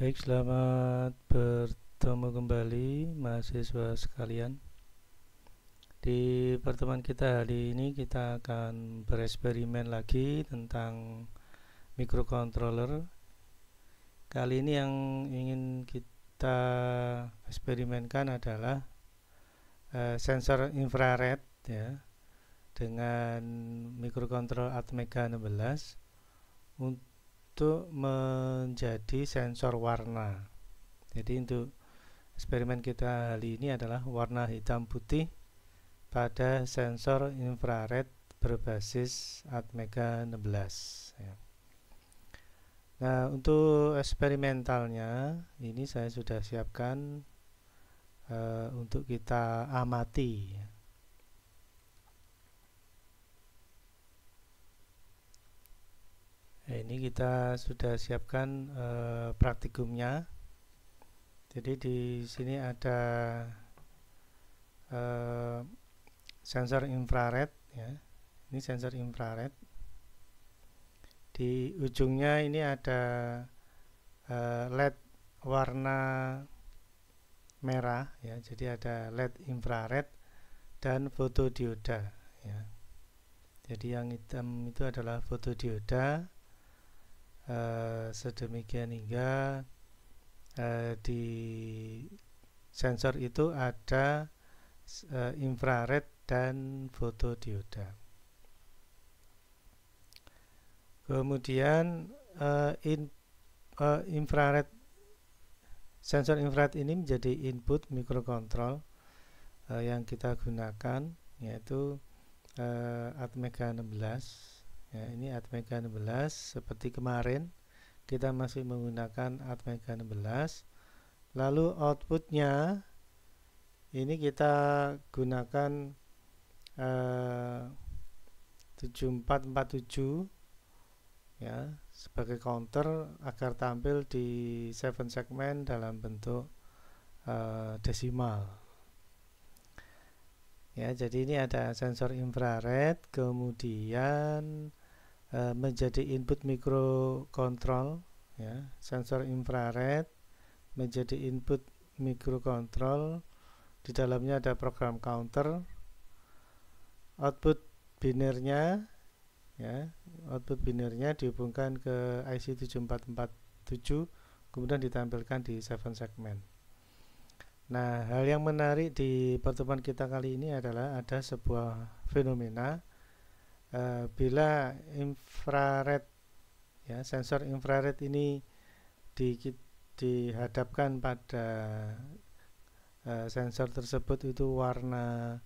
Baik, selamat bertemu kembali mahasiswa sekalian. Di pertemuan kita hari ini kita akan bereksperimen lagi tentang microcontroller. Kali ini yang ingin kita eksperimenkan adalah uh, sensor infrared ya dengan microcontroller Atmega 16 untuk untuk menjadi sensor warna jadi untuk eksperimen kita kali ini adalah warna hitam putih pada sensor infrared berbasis Atmega 16 ya. Nah untuk eksperimentalnya ini saya sudah siapkan e, untuk kita amati ya Nah, ini kita sudah siapkan e, praktikumnya. Jadi di sini ada e, sensor infrared ya. Ini sensor infrared. Di ujungnya ini ada e, LED warna merah ya. Jadi ada LED infrared dan fotodioda ya. Jadi yang hitam itu adalah fotodioda Eh, sedemikian hingga uh, di sensor itu ada uh, infrared dan fotodioda. Kemudian uh, in, uh, infrared sensor infrared ini menjadi input mikrokontrol uh, yang kita gunakan yaitu uh, Atmega 16 ya ini Atmega 16 seperti kemarin kita masih menggunakan Atmega 16 lalu outputnya ini kita gunakan eh, 7447 ya sebagai counter agar tampil di seven segmen dalam bentuk eh, desimal ya jadi ini ada sensor infrared kemudian Eh, menjadi input mikrokontrol ya sensor infrared menjadi input mikrokontrol di dalamnya ada program counter output binernya ya output binernya dihubungkan ke IC 7447 kemudian ditampilkan di seven segment nah hal yang menarik di pertemuan kita kali ini adalah ada sebuah fenomena Eh, bila infrared ya sensor infrared ini di, dihadapkan pada uh, sensor tersebut itu warna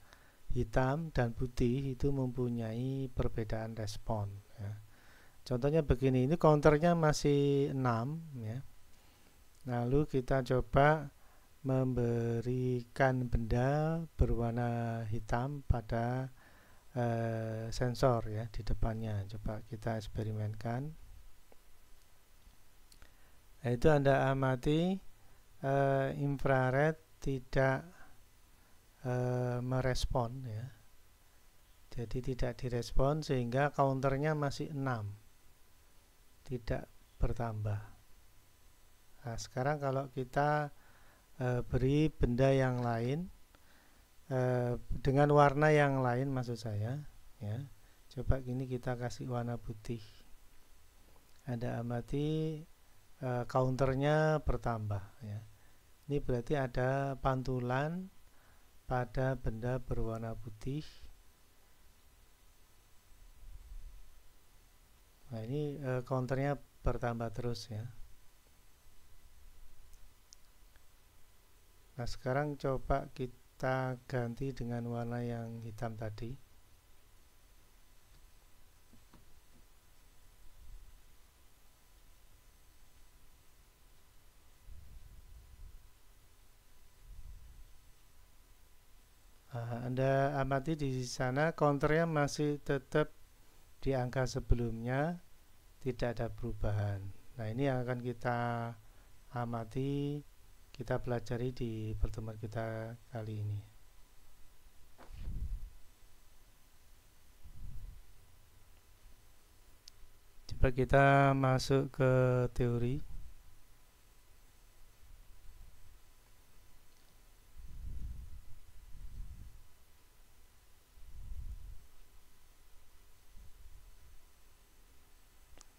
hitam dan putih itu mempunyai perbedaan respon ya. contohnya begini ini counternya masih 6 ya lalu kita coba memberikan benda berwarna hitam pada Eh, sensor ya di depannya coba kita eksperimenkan nah, itu anda amati uh, infrared tidak uh, merespon ya jadi tidak direspon sehingga counternya masih 6 tidak bertambah nah sekarang kalau kita uh, beri benda yang lain Eh, dengan warna yang lain maksud saya ya coba gini kita kasih warna putih ada amati e, counternya bertambah ya ini berarti ada pantulan pada benda berwarna putih nah ini e, counternya bertambah terus ya nah sekarang coba kita kita ganti dengan warna yang hitam tadi ah, Anda amati di sana counternya masih tetap di angka sebelumnya tidak ada perubahan. Nah, ini yang akan kita amati kita pelajari di pertemuan kita kali ini. Coba kita masuk ke teori.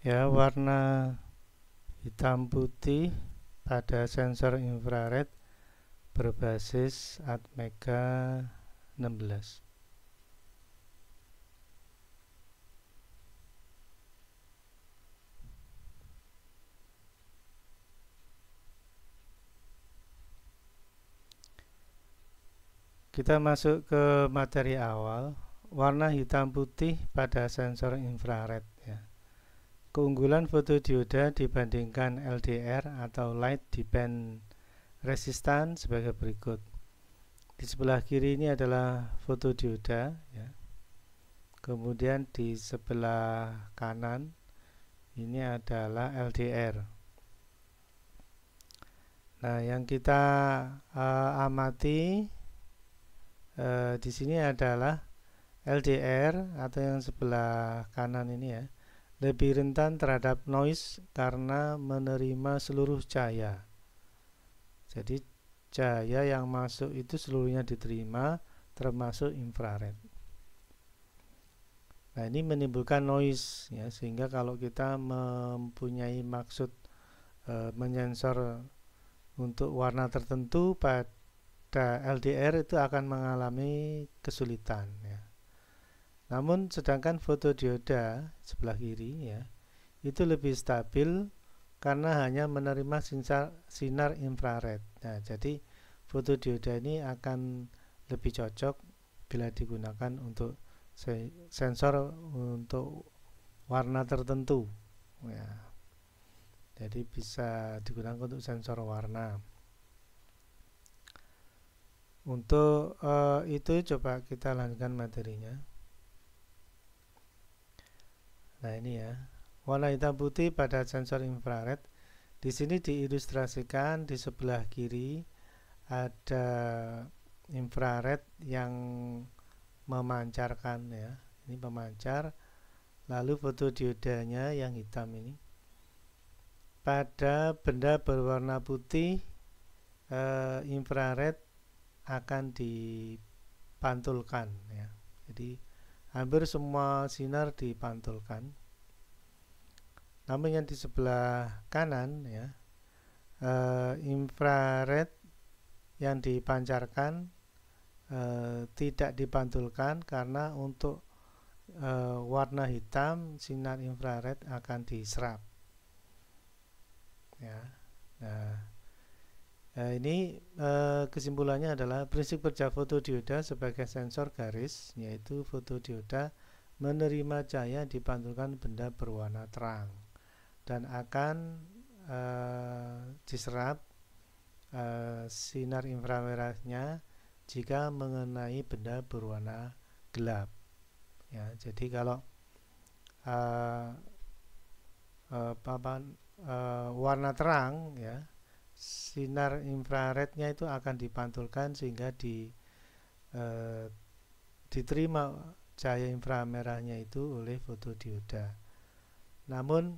Ya, warna hitam putih pada sensor infrared berbasis Atmega 16. Kita masuk ke materi awal, warna hitam putih pada sensor infrared ya. Keunggulan fotodioda dibandingkan LDR atau light depend resistance sebagai berikut. Di sebelah kiri ini adalah fotodioda ya. Kemudian di sebelah kanan ini adalah LDR. Nah, yang kita uh, amati uh, di sini adalah LDR atau yang sebelah kanan ini ya lebih rentan terhadap noise karena menerima seluruh cahaya. Jadi cahaya yang masuk itu seluruhnya diterima termasuk infrared. Nah, ini menimbulkan noise ya sehingga kalau kita mempunyai maksud e, menyensor untuk warna tertentu pada LDR itu akan mengalami kesulitan ya. Namun sedangkan fotodioda sebelah kiri ya itu lebih stabil karena hanya menerima sinar, sinar infrared. Nah, jadi fotodioda ini akan lebih cocok bila digunakan untuk sensor untuk warna tertentu. Ya. Jadi bisa digunakan untuk sensor warna. Untuk uh, itu coba kita lanjutkan materinya. Nah ini ya, warna hitam putih pada sensor infrared. Di sini diilustrasikan di sebelah kiri ada infrared yang memancarkan ya. Ini pemancar. Lalu fotodiodanya yang hitam ini. Pada benda berwarna putih e, infrared akan dipantulkan ya. Jadi hampir semua sinar dipantulkan namun yang di sebelah kanan ya e, infrared yang dipancarkan e, tidak dipantulkan karena untuk e, warna hitam sinar infrared akan diserap ya nah Nah, ini eh, kesimpulannya adalah prinsip kerja fotodioda sebagai sensor garis, yaitu fotodioda menerima cahaya dipantulkan benda berwarna terang dan akan eh, diserap eh, sinar inframerahnya jika mengenai benda berwarna gelap. Ya, jadi kalau eh, eh, papan, eh, warna terang, ya sinar infrarednya itu akan dipantulkan sehingga di eh, diterima cahaya inframerahnya itu oleh fotodioda. Namun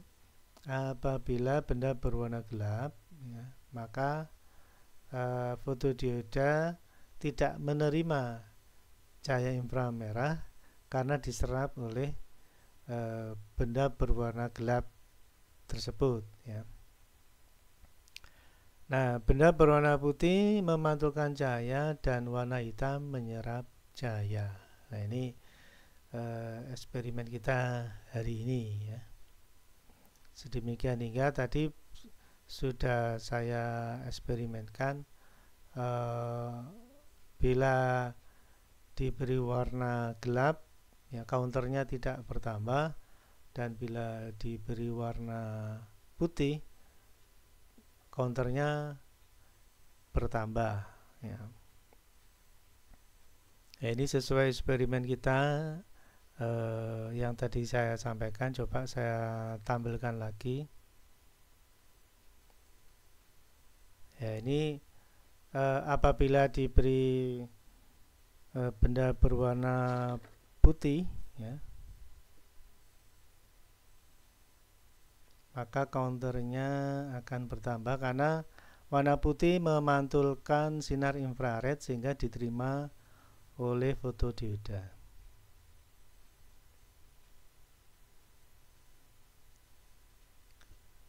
apabila benda berwarna gelap, ya, maka eh, fotodioda tidak menerima cahaya inframerah karena diserap oleh e, benda berwarna gelap tersebut ya Nah, benda berwarna putih memantulkan cahaya dan warna hitam menyerap cahaya. Nah, ini eh, eksperimen kita hari ini ya. Sedemikian hingga tadi sudah saya eksperimenkan eh, bila diberi warna gelap ya counternya tidak bertambah dan bila diberi warna putih counternya bertambah ya. ya ini sesuai eksperimen kita eh, yang tadi saya sampaikan coba saya tampilkan lagi ya ini eh, apabila diberi eh, benda berwarna putih ya maka counternya akan bertambah karena warna putih memantulkan sinar infrared sehingga diterima oleh fotodioda.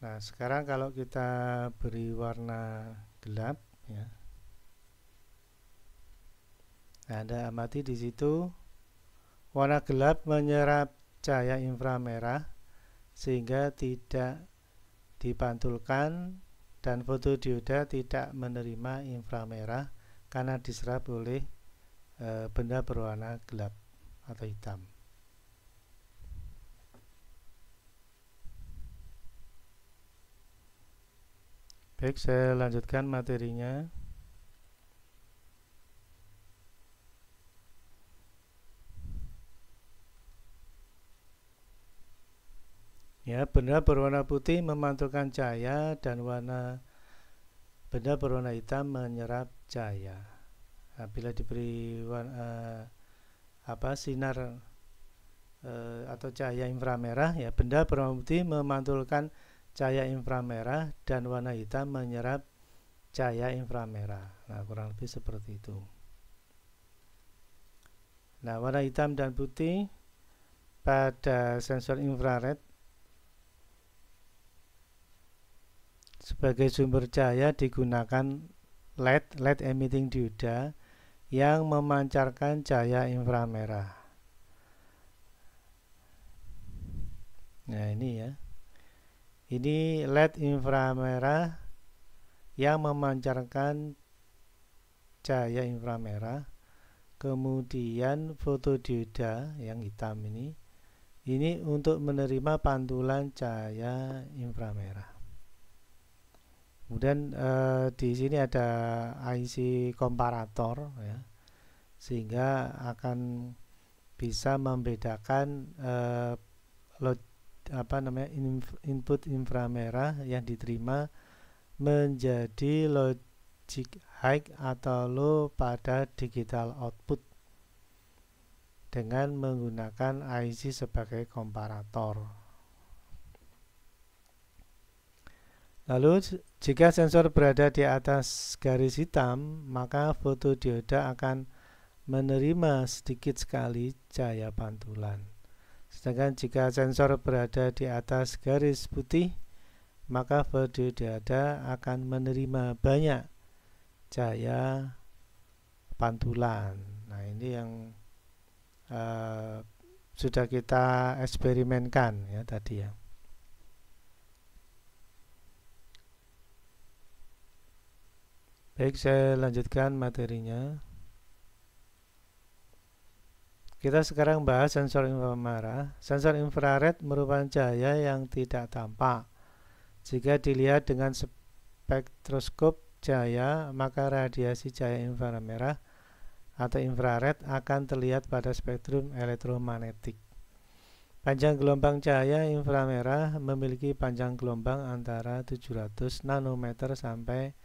Nah, sekarang kalau kita beri warna gelap ya. Anda amati di situ warna gelap menyerap cahaya inframerah sehingga tidak dipantulkan dan fotodioda tidak menerima inframerah karena diserap oleh e, benda berwarna gelap atau hitam. Baik, saya lanjutkan materinya. Ya, benda berwarna putih memantulkan cahaya dan warna benda berwarna hitam menyerap cahaya. Nah, bila diberi warna, eh, apa sinar eh, atau cahaya inframerah, ya benda berwarna putih memantulkan cahaya inframerah dan warna hitam menyerap cahaya inframerah. Nah, kurang lebih seperti itu. Nah, warna hitam dan putih pada sensor infrared Sebagai sumber cahaya digunakan LED, LED emitting dioda yang memancarkan cahaya inframerah. Nah, ini ya. Ini LED inframerah yang memancarkan cahaya inframerah. Kemudian fotodioda yang hitam ini ini untuk menerima pantulan cahaya inframerah. Kemudian eh, di sini ada IC komparator ya. Sehingga akan bisa membedakan eh, apa namanya inf, input inframerah yang diterima menjadi logic high atau low pada digital output dengan menggunakan IC sebagai komparator. Lalu jika sensor berada di atas garis hitam, maka fotodioda akan menerima sedikit sekali cahaya pantulan. Sedangkan jika sensor berada di atas garis putih, maka fotodioda akan menerima banyak cahaya pantulan. Nah, ini yang uh, sudah kita eksperimenkan ya tadi ya. Baik, saya lanjutkan materinya. Kita sekarang bahas sensor inframerah. Sensor infrared merupakan cahaya yang tidak tampak. Jika dilihat dengan spektroskop cahaya, maka radiasi cahaya inframerah atau infrared akan terlihat pada spektrum elektromagnetik. Panjang gelombang cahaya inframerah memiliki panjang gelombang antara 700 nanometer sampai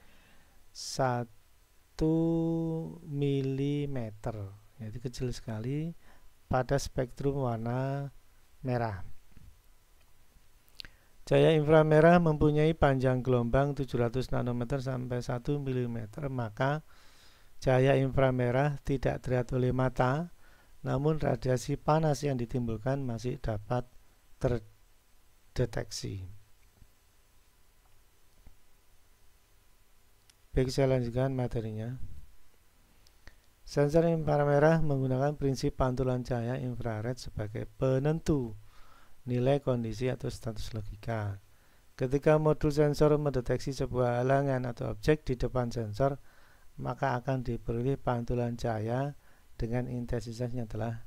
1 mm jadi kecil sekali pada spektrum warna merah Cahaya inframerah mempunyai panjang gelombang 700 nanometer sampai 1 mm, maka cahaya inframerah tidak terlihat oleh mata, namun radiasi panas yang ditimbulkan masih dapat terdeteksi. Baik, saya lanjutkan materinya. Sensor inframerah menggunakan prinsip pantulan cahaya infrared sebagai penentu nilai kondisi atau status logika. Ketika modul sensor mendeteksi sebuah halangan atau objek di depan sensor, maka akan diperoleh pantulan cahaya dengan intensitas yang telah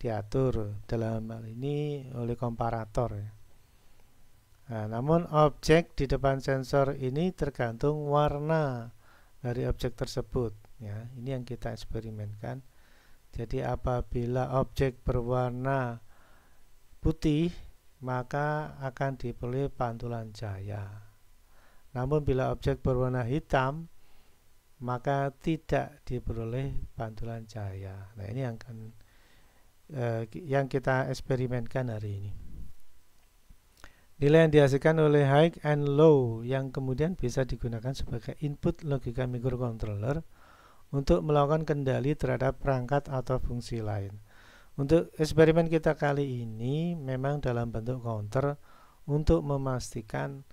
diatur dalam hal ini oleh komparator ya. Nah, namun objek di depan sensor ini tergantung warna dari objek tersebut ya. Ini yang kita eksperimenkan. Jadi apabila objek berwarna putih maka akan diperoleh pantulan cahaya. Namun bila objek berwarna hitam maka tidak diperoleh pantulan cahaya. Nah, ini yang akan eh, yang kita eksperimenkan hari ini. Nilai yang dihasilkan oleh high and low yang kemudian bisa digunakan sebagai input logika microcontroller untuk melakukan kendali terhadap perangkat atau fungsi lain. Untuk eksperimen kita kali ini memang dalam bentuk counter untuk memastikan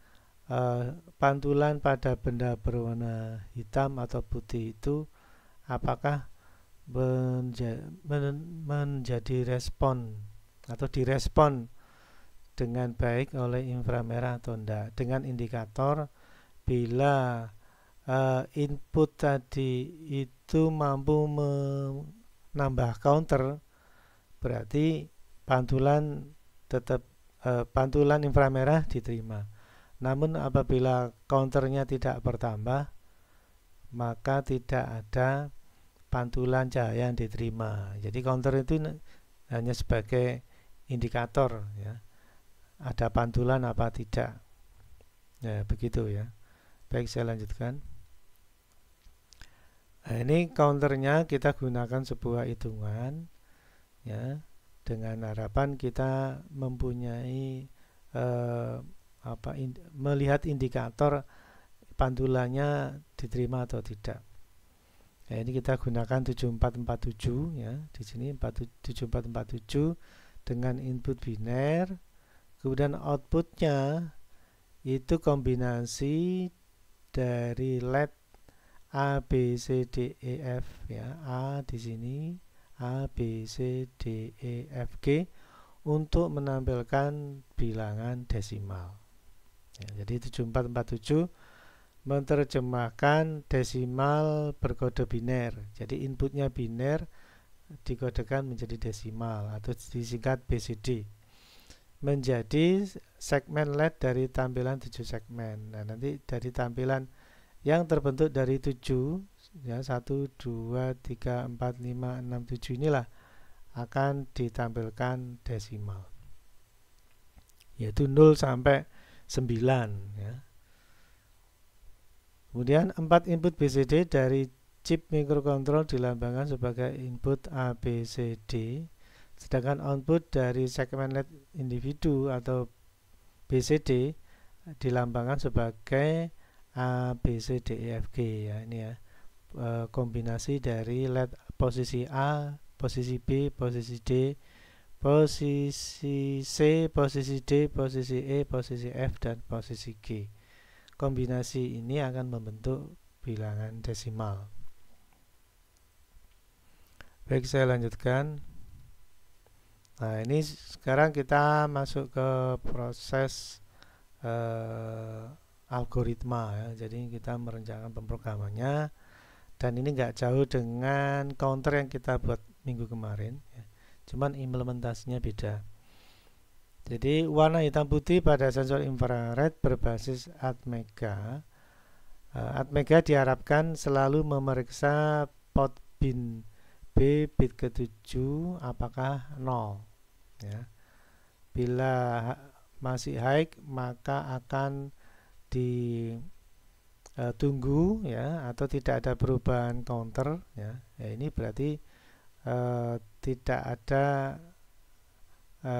uh, pantulan pada benda berwarna hitam atau putih itu apakah menja men menjadi respon atau direspon dengan baik oleh inframerah atau tidak dengan indikator bila uh, input tadi itu mampu menambah counter berarti pantulan tetap uh, eh, pantulan inframerah diterima namun apabila counternya tidak bertambah maka tidak ada pantulan cahaya yang diterima jadi counter itu hanya sebagai indikator ya ada pantulan apa tidak. Ya, begitu ya. Baik, saya lanjutkan. Nah, ini counternya kita gunakan sebuah hitungan ya dengan harapan kita mempunyai eh, apa in, melihat indikator pantulannya diterima atau tidak. nah, ini kita gunakan 7447 ya. Di sini 7447 dengan input biner Kemudian outputnya itu kombinasi dari LED A, B, C, D, E, F ya A di sini A, B, C, D, E, F, G untuk menampilkan bilangan desimal. Ya, jadi 7447 menerjemahkan desimal berkode biner. Jadi inputnya biner dikodekan menjadi desimal atau disingkat BCD menjadi segmen LED dari tampilan 7 segmen. Nah, nanti dari tampilan yang terbentuk dari 7 ya 1 2 3 4 5 6 7 inilah akan ditampilkan desimal. Yaitu 0 sampai 9 ya. Kemudian 4 input BCD dari chip mikrokontrol dilambangkan sebagai input ABCD Sedangkan output dari segmen led individu atau BCD dilambangkan sebagai A, B, C, D, E, F, G ya ini ya e, kombinasi dari led posisi A, posisi B, posisi D, posisi C, posisi D, posisi E, posisi F dan posisi G. Kombinasi ini akan membentuk bilangan desimal. Baik, saya lanjutkan. Nah, ini sekarang kita masuk ke proses eh, algoritma ya. Jadi kita merencanakan pemrogramannya dan ini nggak jauh dengan counter yang kita buat minggu kemarin. Ya. Cuman implementasinya beda. Jadi warna hitam putih pada sensor infrared berbasis atmega. Eh, atmega diharapkan selalu memeriksa pot bin B bit ke-7 apakah 0 ya. Bila masih high maka akan ditunggu e, ya atau tidak ada perubahan counter ya. ya ini berarti e, tidak ada e,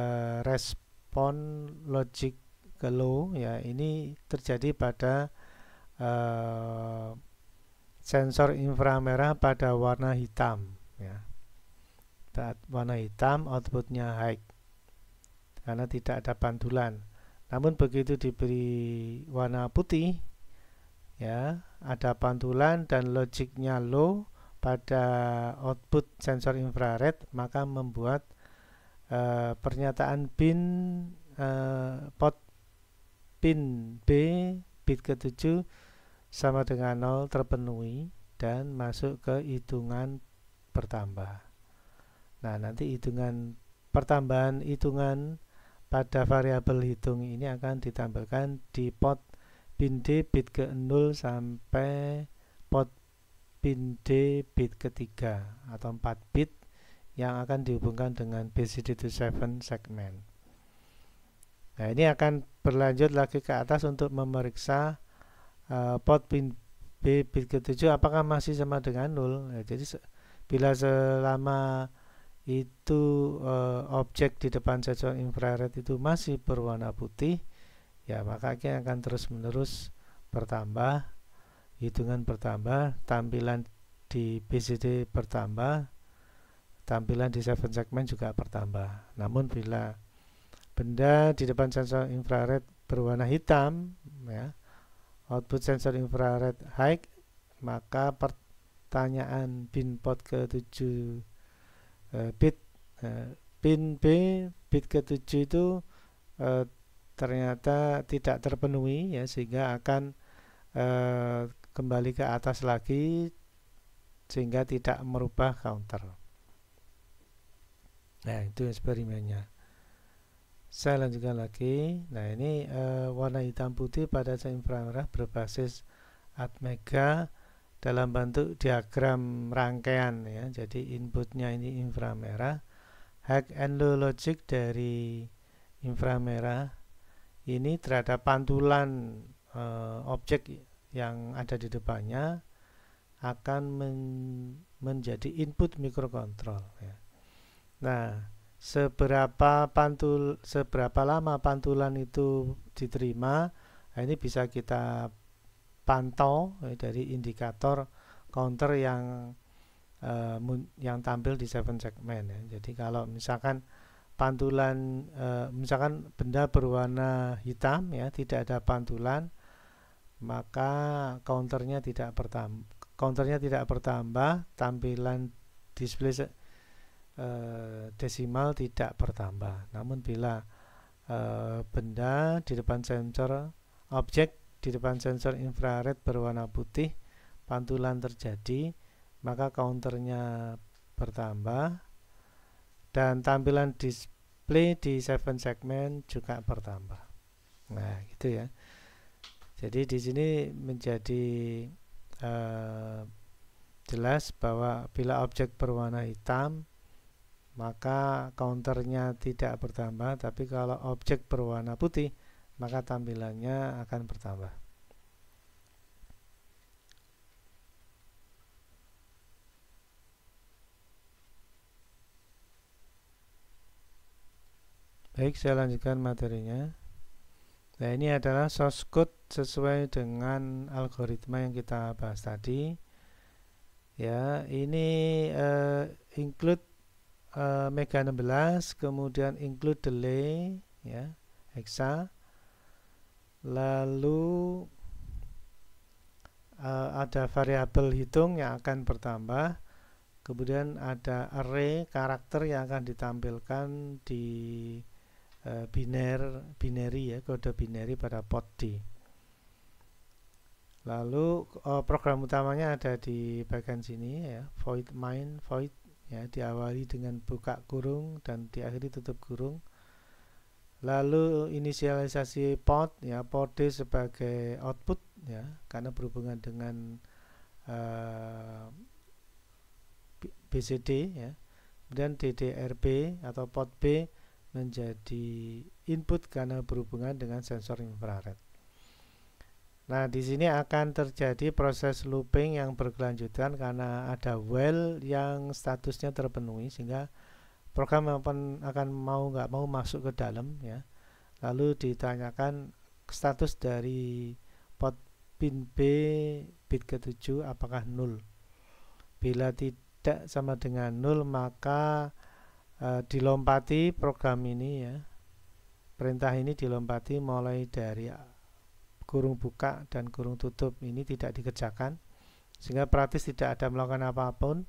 respon logic ke low ya ini terjadi pada e, sensor inframerah pada warna hitam ya saat warna hitam outputnya high karena tidak ada pantulan namun begitu diberi warna putih ya ada pantulan dan logiknya low pada output sensor infrared maka membuat uh, pernyataan bin uh, eh, pot pin B bit ke-7 sama dengan 0 terpenuhi dan masuk ke hitungan bertambah. Nah, nanti hitungan pertambahan hitungan pada variabel hitung ini akan ditampilkan di pot bin D bit ke 0 sampai pot bin D bit ketiga atau 4 bit yang akan dihubungkan dengan BCD27 segmen. Nah, ini akan berlanjut lagi ke atas untuk memeriksa uh, pot pin B bit ke-7 apakah masih sama dengan 0. Nah, jadi Bila selama itu e, objek di depan sensor infrared itu masih berwarna putih, ya maka ini akan terus-menerus bertambah, hitungan bertambah, tampilan di BCD bertambah, tampilan di Seven Segment juga bertambah. Namun bila benda di depan sensor infrared berwarna hitam, ya, output sensor infrared high, maka per pertanyaan binpot ke-7 uh, eh, bit uh, eh, bin B bit ke-7 itu uh, ternyata tidak terpenuhi ya sehingga akan uh, kembali ke atas lagi sehingga tidak merubah counter nah itu eksperimennya saya lanjutkan lagi nah ini uh, warna hitam putih pada inframerah berbasis atmega dalam bentuk diagram rangkaian ya. Jadi inputnya ini inframerah, hack and low logic dari inframerah ini terhadap pantulan e, objek yang ada di depannya akan men, menjadi input mikrokontrol ya. Nah, seberapa pantul seberapa lama pantulan itu diterima, nah, ini bisa kita pantau eh, dari indikator counter yang eh, yang tampil di seven segment. ya. Jadi kalau misalkan pantulan eh, misalkan benda berwarna hitam ya tidak ada pantulan maka counternya tidak bertambah counternya tidak bertambah tampilan display eh, desimal tidak bertambah namun bila eh, benda di depan sensor objek di depan sensor infrared berwarna putih pantulan terjadi maka counternya bertambah dan tampilan display di 7 segment juga bertambah nah gitu ya jadi di sini menjadi uh, jelas bahwa bila objek berwarna hitam maka counternya tidak bertambah tapi kalau objek berwarna putih maka tampilannya akan bertambah Baik, saya lanjutkan materinya. Nah, ini adalah source code sesuai dengan algoritma yang kita bahas tadi. Ya, ini uh, include uh, mega 16, kemudian include delay, ya, hexa, lalu uh, ada variabel hitung yang akan bertambah kemudian ada array karakter yang akan ditampilkan di uh, biner binary ya kode binary pada pot D lalu uh, program utamanya ada di bagian sini ya void main void ya diawali dengan buka kurung dan diakhiri tutup kurung Lalu inisialisasi port ya port D sebagai output ya karena berhubungan dengan uh, eh, BCD ya. dan DDRB atau port B menjadi input karena berhubungan dengan sensor infrared. Nah, di sini akan terjadi proses looping yang berkelanjutan karena ada well yang statusnya terpenuhi sehingga program akan, akan mau nggak mau masuk ke dalam ya lalu ditanyakan status dari pot pin B bit ke-7 apakah nol bila tidak sama dengan nol maka e, dilompati program ini ya perintah ini dilompati mulai dari kurung buka dan kurung tutup ini tidak dikerjakan sehingga praktis tidak ada melakukan apapun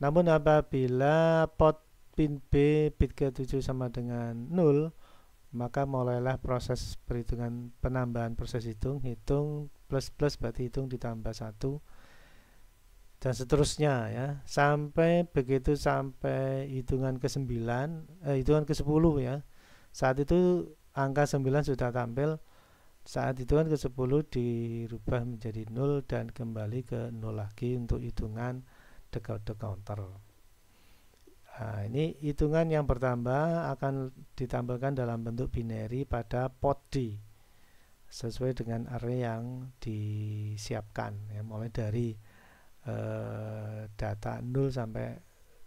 namun apabila pot pin B bit ke tujuh sama dengan 0 maka mulailah proses perhitungan penambahan proses hitung hitung plus plus berarti hitung ditambah satu dan seterusnya ya sampai begitu sampai hitungan ke 9 eh, hitungan ke 10 ya saat itu angka 9 sudah tampil saat hitungan ke 10 dirubah menjadi 0 dan kembali ke 0 lagi untuk hitungan dekat-dekat counter Nah, ini hitungan yang bertambah akan ditampilkan dalam bentuk binary pada pot D sesuai dengan array yang disiapkan ya mulai dari eh, data 0 sampai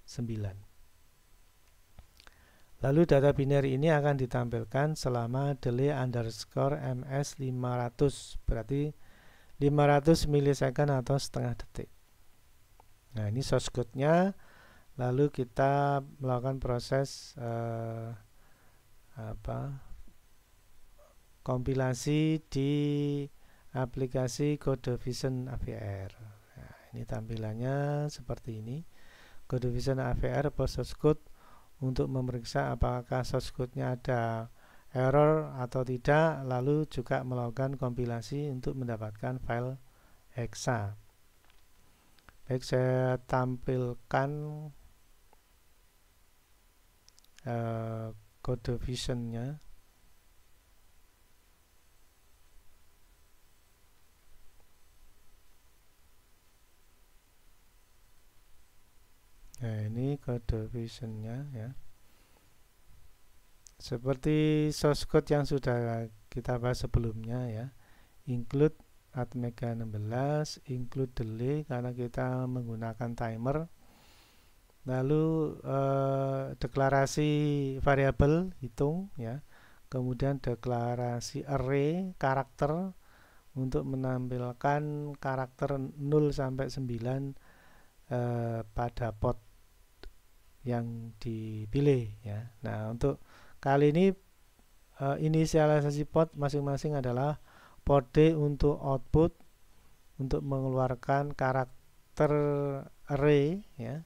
9. Lalu data binary ini akan ditampilkan selama delay underscore ms 500 berarti 500 milisecond atau setengah detik. Nah, ini source code-nya lalu kita melakukan proses uh, apa kompilasi di aplikasi Code AVR. Nah, ya, ini tampilannya seperti ini. Code AVR post source code untuk memeriksa apakah source code-nya ada error atau tidak, lalu juga melakukan kompilasi untuk mendapatkan file hexa. Baik, saya tampilkan kode eh, visionnya Nah, ini kode visionnya ya. Seperti source code yang sudah kita bahas sebelumnya ya. Include atmega 16, include delay karena kita menggunakan timer lalu eh, deklarasi variabel hitung ya kemudian deklarasi array karakter untuk menampilkan karakter 0 sampai 9 eh, pada pot yang dipilih ya nah untuk kali ini eh, inisialisasi pot masing-masing adalah pot D untuk output untuk mengeluarkan karakter array ya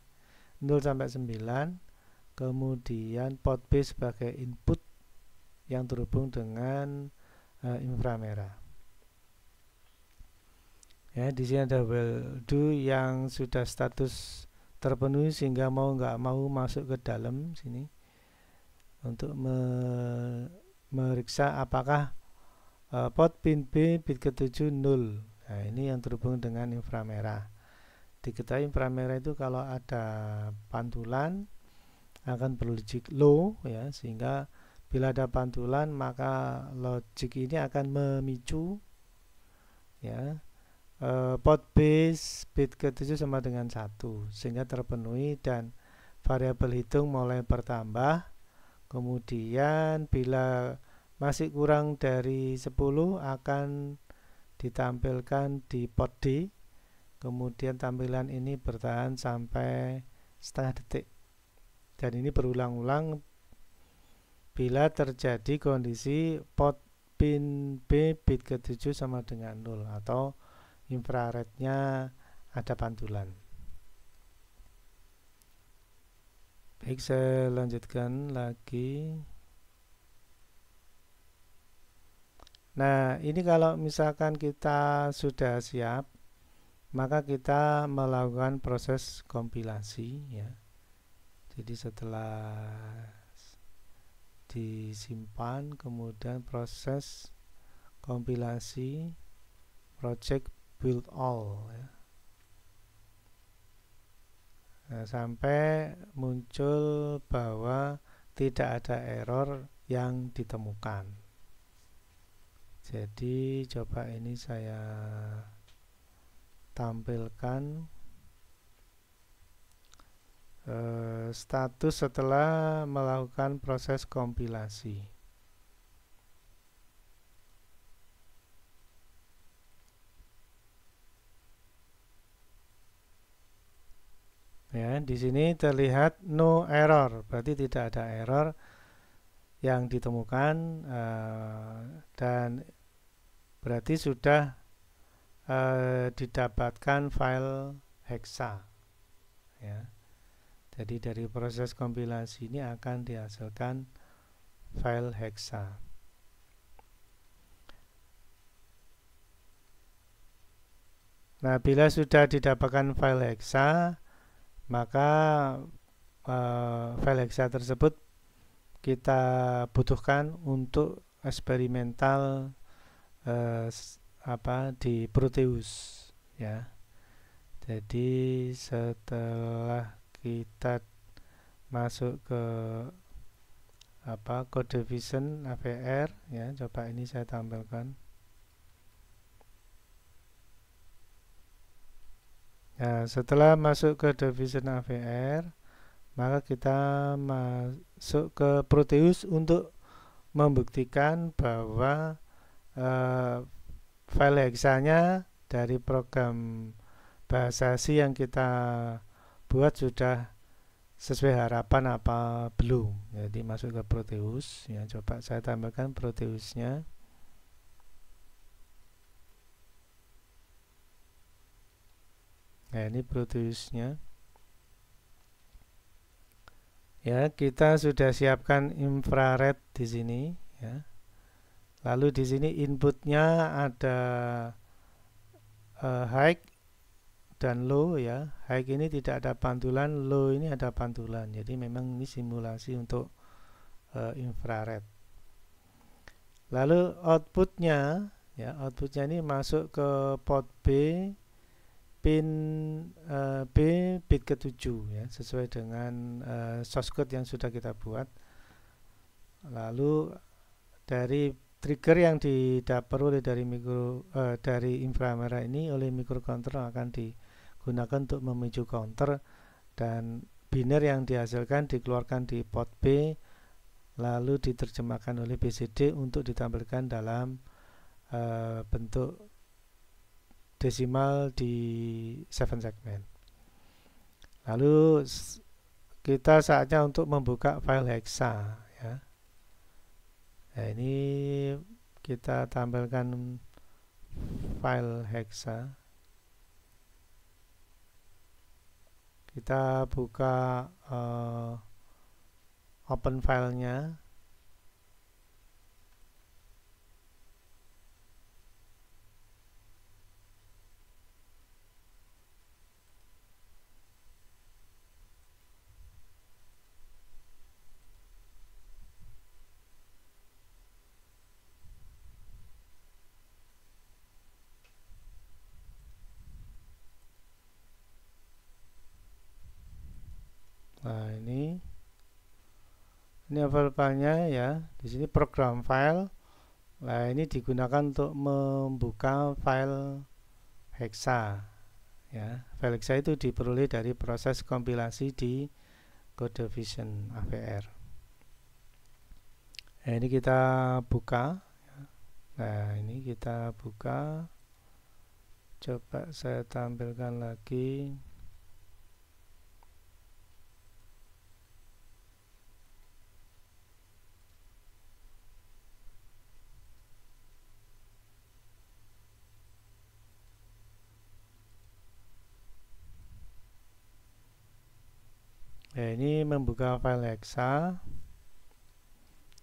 0 sampai 9 kemudian port B sebagai input yang terhubung dengan uh, eh, inframerah ya di sini ada well do yang sudah status terpenuhi sehingga mau nggak mau masuk ke dalam sini untuk me meriksa apakah uh, port pin B bit ke-7 0 nah ini yang terhubung dengan inframerah diketahui inframerah itu kalau ada pantulan akan berlogik low ya sehingga bila ada pantulan maka logik ini akan memicu ya e, pot base bit ke-7 sama dengan satu sehingga terpenuhi dan variabel hitung mulai bertambah kemudian bila masih kurang dari 10 akan ditampilkan di pot D kemudian tampilan ini bertahan sampai setengah detik dan ini berulang-ulang bila terjadi kondisi pot pin B bit ke-7 sama dengan 0 atau infrarednya ada pantulan baik saya lanjutkan lagi nah ini kalau misalkan kita sudah siap maka kita melakukan proses kompilasi ya jadi setelah disimpan kemudian proses kompilasi project build all ya. nah, sampai muncul bahwa tidak ada error yang ditemukan jadi coba ini saya tampilkan uh, status setelah melakukan proses kompilasi ya di sini terlihat no error berarti tidak ada error yang ditemukan uh, dan berarti sudah Eh, didapatkan file hexa ya jadi dari proses kompilasi ini akan dihasilkan file hexa nah bila sudah didapatkan file hexa maka e, file hexa tersebut kita butuhkan untuk eksperimental eh, apa di Proteus ya. Jadi setelah kita masuk ke apa kode vision AVR ya, coba ini saya tampilkan. Nah, setelah masuk ke division AVR, maka kita masuk ke Proteus untuk membuktikan bahwa eh, file hexanya dari program bahasa C yang kita buat sudah sesuai harapan apa belum jadi masuk ke Proteus ya coba saya tambahkan Proteusnya nah ini Proteusnya ya kita sudah siapkan infrared di sini ya lalu di sini inputnya ada uh, high dan low ya high ini tidak ada pantulan low ini ada pantulan jadi memang ini simulasi untuk uh, infrared lalu outputnya ya outputnya ini masuk ke port B pin uh, B bit ke-7 ya sesuai dengan uh, source code yang sudah kita buat lalu dari trigger yang didapat oleh dari mikro eh, dari inframerah ini oleh mikrokontrol akan digunakan untuk memicu counter dan biner yang dihasilkan dikeluarkan di port B lalu diterjemahkan oleh BCD untuk ditampilkan dalam eh, bentuk desimal di 7 segment lalu kita saatnya untuk membuka file hexa ya ini kita tampilkan file hexa kita buka uh, open filenya ini file filenya ya di sini program file nah ini digunakan untuk membuka file hexa ya file hexa itu diperoleh dari proses kompilasi di Code Vision AVR nah, ini kita buka ya. nah ini kita buka coba saya tampilkan lagi ini membuka file hexa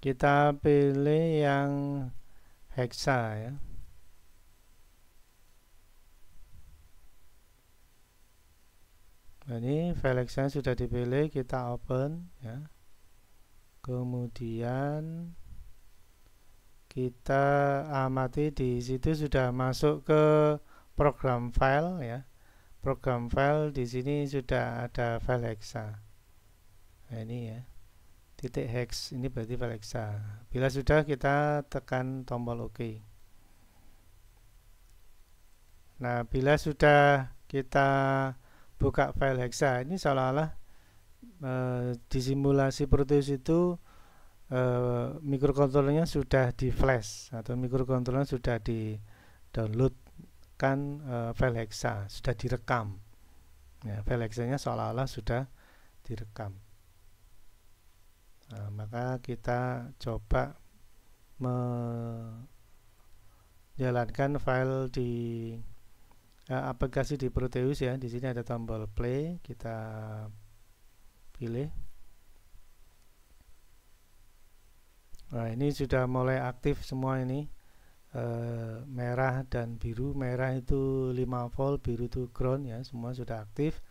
kita pilih yang hexa ya nah, ini file hexa sudah dipilih kita open ya kemudian kita amati di situ sudah masuk ke program file ya program file di sini sudah ada file hexa nah, ini ya titik hex ini berarti file hexa. bila sudah kita tekan tombol OK nah bila sudah kita buka file hexa nah, ini seolah-olah e, eh, di simulasi Proteus itu e, eh, mikrokontrolnya sudah di flash atau mikrokontrolnya sudah di download kan e, file hexa nah, sudah direkam ya, file hexanya seolah-olah sudah direkam Nah, maka kita coba menjalankan file di eh, aplikasi di Proteus ya. Di sini ada tombol play, kita pilih. Nah, ini sudah mulai aktif semua ini. E, merah dan biru. Merah itu 5 volt, biru itu ground ya, semua sudah aktif.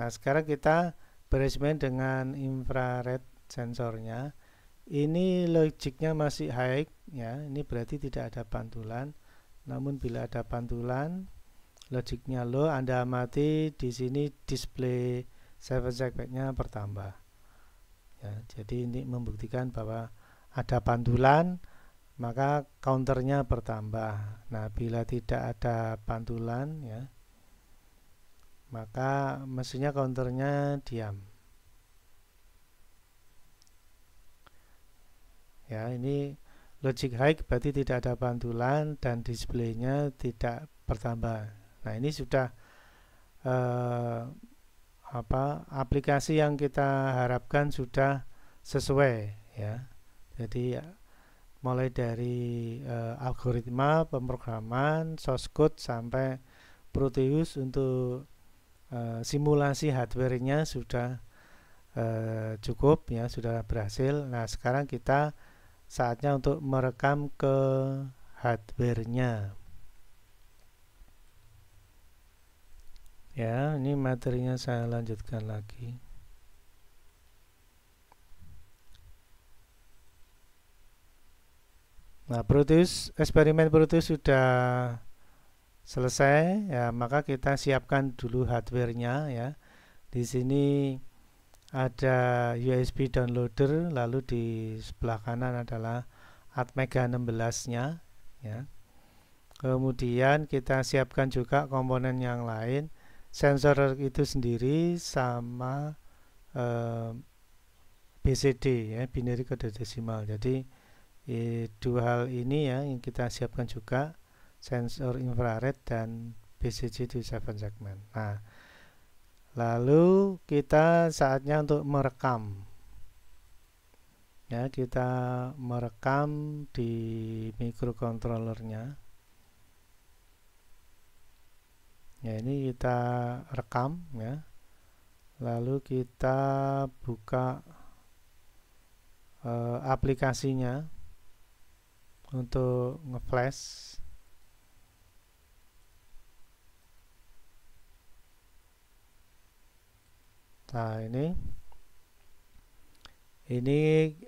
Nah, sekarang kita beresmen dengan infrared sensornya ini logiknya masih high ya ini berarti tidak ada pantulan namun bila ada pantulan logiknya low anda amati di sini display seven segmentnya bertambah ya, jadi ini membuktikan bahwa ada pantulan maka counternya bertambah nah bila tidak ada pantulan ya maka mesinnya counternya diam ya ini logic high berarti tidak ada pantulan dan displaynya tidak bertambah nah ini sudah eh, apa aplikasi yang kita harapkan sudah sesuai ya jadi mulai dari eh, algoritma pemrograman source code sampai Proteus untuk eh, simulasi hardware-nya sudah eh, cukup ya sudah berhasil nah sekarang kita saatnya untuk merekam ke hardware-nya. Ya, ini materinya saya lanjutkan lagi. Nah, Proteus, eksperimen Proteus sudah selesai ya, maka kita siapkan dulu hardware-nya ya. Di sini ada USB downloader lalu di sebelah kanan adalah Atmega 16 nya ya. kemudian kita siapkan juga komponen yang lain sensor itu sendiri sama eh, BCD ya binary kode desimal jadi eh, dua hal ini ya yang kita siapkan juga sensor infrared dan BCD di 7 segmen nah Lalu kita saatnya untuk merekam. Ya, kita merekam di mikrokontrolernya. Ya, ini kita rekam ya. Lalu kita buka e, aplikasinya untuk ngeflash Nah ini ini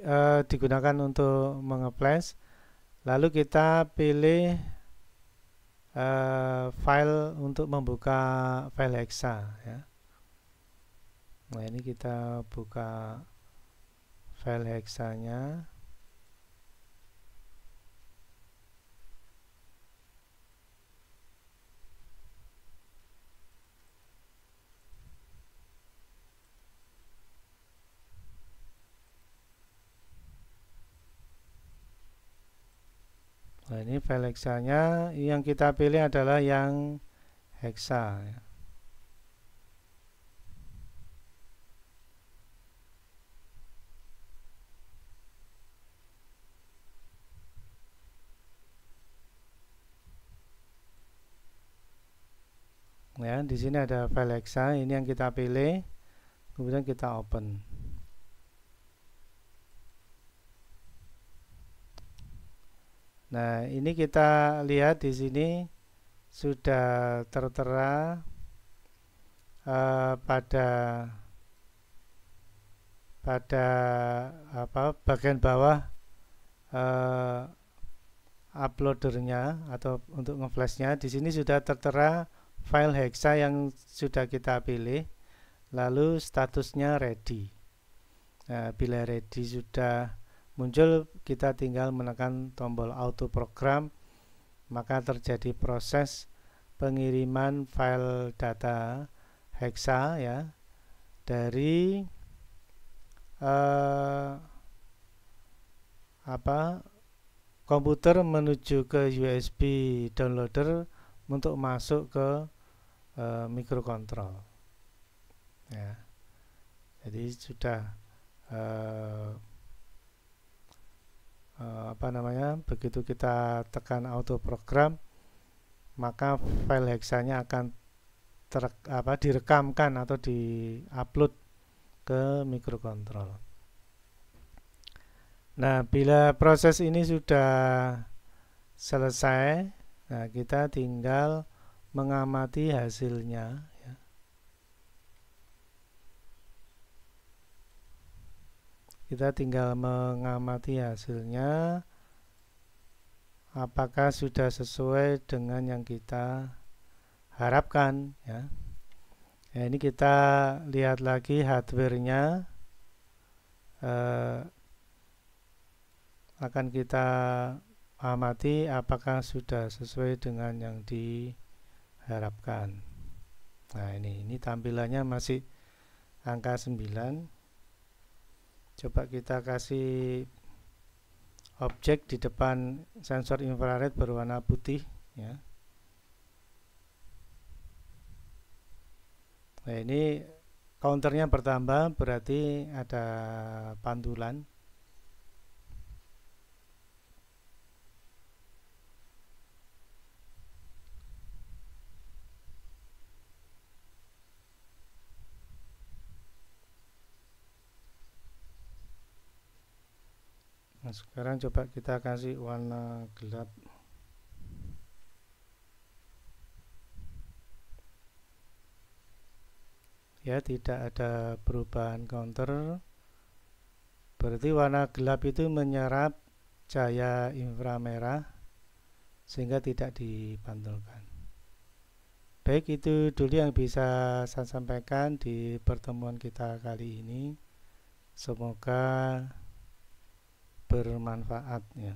uh, digunakan untuk mengeples. Lalu kita pilih uh, file untuk membuka file hexa. Ya. Nah ini kita buka file hexanya. Nah, ini file hexanya yang kita pilih adalah yang hexa. Ya. ya di sini ada file hexa ini yang kita pilih kemudian kita open Nah, ini kita lihat di sini sudah tertera uh, pada pada apa bagian bawah uh, uploadernya atau untuk ngeflashnya di sini sudah tertera file hexa yang sudah kita pilih lalu statusnya ready nah, bila ready sudah muncul kita tinggal menekan tombol auto program maka terjadi proses pengiriman file data hexa ya dari eh, apa komputer menuju ke USB downloader untuk masuk ke eh, mikrokontrol ya jadi sudah eh, apa namanya begitu kita tekan auto program maka file hexanya akan ter, apa, direkamkan atau di upload ke mikrokontrol. Nah, bila proses ini sudah selesai, nah kita tinggal mengamati hasilnya. Ya. Kita tinggal mengamati hasilnya apakah sudah sesuai dengan yang kita harapkan ya. ya ini kita lihat lagi hardware-nya eh, akan kita amati apakah sudah sesuai dengan yang diharapkan nah ini ini tampilannya masih angka 9 coba kita kasih objek di depan sensor infrared berwarna putih ya. Nah, ini counternya bertambah berarti ada pantulan sekarang coba kita kasih warna gelap ya tidak ada perubahan counter berarti warna gelap itu menyerap cahaya inframerah sehingga tidak dipantulkan baik itu dulu yang bisa saya sampaikan di pertemuan kita kali ini semoga bermanfaat ya